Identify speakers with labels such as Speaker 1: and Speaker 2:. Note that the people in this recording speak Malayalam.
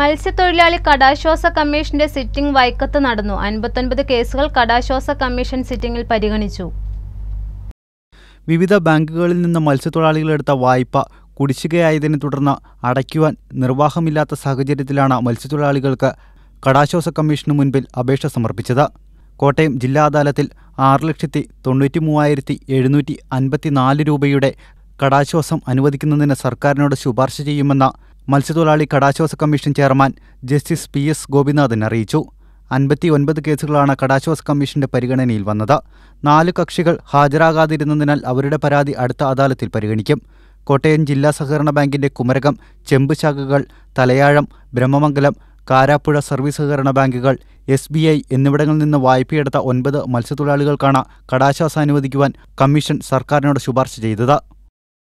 Speaker 1: മത്സ്യത്തൊഴിലാളി കടാശ്വാസ കമ്മീഷന്റെ സിറ്റിംഗ് വൈക്കത്ത് നടന്നു അൻപത്തൊൻപത് കേസുകൾ കടാശ്വാസ കമ്മീഷൻ സിറ്റിംഗിൽ പരിഗണിച്ചു
Speaker 2: വിവിധ ബാങ്കുകളിൽ നിന്ന് മത്സ്യത്തൊഴിലാളികളെടുത്ത വായ്പ കുടിശ്ശികയായതിനെ തുടർന്ന് അടയ്ക്കുവാൻ നിർവാഹമില്ലാത്ത സാഹചര്യത്തിലാണ് മത്സ്യത്തൊഴിലാളികൾക്ക് കടാശ്വാസ കമ്മീഷന് മുൻപിൽ അപേക്ഷ സമർപ്പിച്ചത് കോട്ടയം ജില്ലാ അദാലത്തിൽ ആറ് ലക്ഷത്തി തൊണ്ണൂറ്റി മൂവായിരത്തി എഴുന്നൂറ്റി നാല് രൂപയുടെ കടാശ്വാസം അനുവദിക്കുന്നതിന് സർക്കാരിനോട് ശുപാർശ ചെയ്യുമെന്ന മത്സ്യത്തൊഴിലാളി കടാശ്വാസ commission chairman justice P S Gopinathan അറിയിച്ചു അൻപത്തി ഒൻപത് കേസുകളാണ് കടാശ്വാസ കമ്മീഷന്റെ പരിഗണനയിൽ വന്നത് നാല് കക്ഷികൾ ഹാജരാകാതിരുന്നതിനാൽ അവരുടെ പരാതി അടുത്ത അദാലത്തിൽ പരിഗണിക്കും കോട്ടയം ജില്ലാ സഹകരണ ബാങ്കിന്റെ കുമരകം ചെമ്പ് ശാഖകൾ തലയാഴം ബ്രഹ്മമംഗലം കാരാപ്പുഴ സർവീസ് സഹകരണ ബാങ്കുകൾ എസ് ബി ഐ എന്നിവിടങ്ങളിൽ നിന്ന് വായ്പയെടുത്ത ഒൻപത് മത്സ്യത്തൊഴിലാളികൾക്കാണ് കടാശ്വാസം അനുവദിക്കുവാൻ കമ്മീഷൻ സർക്കാരിനോട് ശുപാർശ ചെയ്തത്